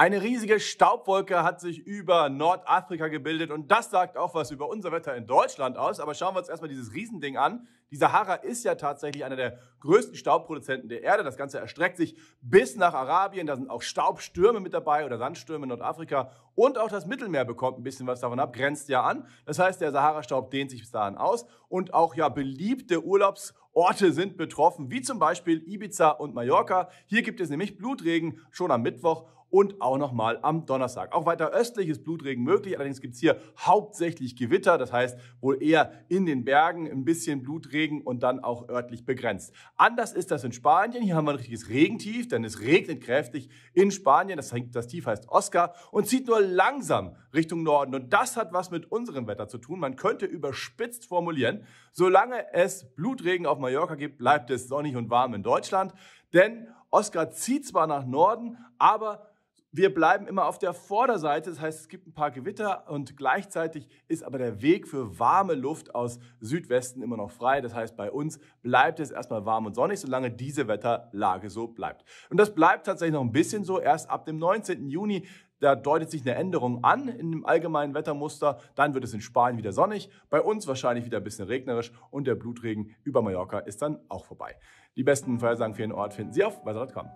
Eine riesige Staubwolke hat sich über Nordafrika gebildet und das sagt auch was über unser Wetter in Deutschland aus. Aber schauen wir uns erstmal dieses Riesending an. Die Sahara ist ja tatsächlich einer der größten Staubproduzenten der Erde. Das Ganze erstreckt sich bis nach Arabien. Da sind auch Staubstürme mit dabei oder Sandstürme in Nordafrika. Und auch das Mittelmeer bekommt ein bisschen was davon ab, grenzt ja an. Das heißt, der Sahara-Staub dehnt sich bis dahin aus. Und auch ja beliebte Urlaubs- Orte sind betroffen, wie zum Beispiel Ibiza und Mallorca. Hier gibt es nämlich Blutregen schon am Mittwoch und auch nochmal am Donnerstag. Auch weiter östlich ist Blutregen möglich, allerdings gibt es hier hauptsächlich Gewitter, das heißt wohl eher in den Bergen ein bisschen Blutregen und dann auch örtlich begrenzt. Anders ist das in Spanien, hier haben wir ein richtiges Regentief, denn es regnet kräftig in Spanien, das, das Tief heißt Oscar und zieht nur langsam Richtung Norden und das hat was mit unserem Wetter zu tun. Man könnte überspitzt formulieren, solange es Blutregen auf Mallorca Mallorca gibt, bleibt es sonnig und warm in Deutschland. Denn Oscar zieht zwar nach Norden, aber wir bleiben immer auf der Vorderseite. Das heißt, es gibt ein paar Gewitter und gleichzeitig ist aber der Weg für warme Luft aus Südwesten immer noch frei. Das heißt, bei uns bleibt es erstmal warm und sonnig, solange diese Wetterlage so bleibt. Und das bleibt tatsächlich noch ein bisschen so. Erst ab dem 19. Juni da deutet sich eine Änderung an in dem allgemeinen Wettermuster. Dann wird es in Spanien wieder sonnig, bei uns wahrscheinlich wieder ein bisschen regnerisch und der Blutregen über Mallorca ist dann auch vorbei. Die besten Vorhersagen für Ihren Ort finden Sie auf weser.com.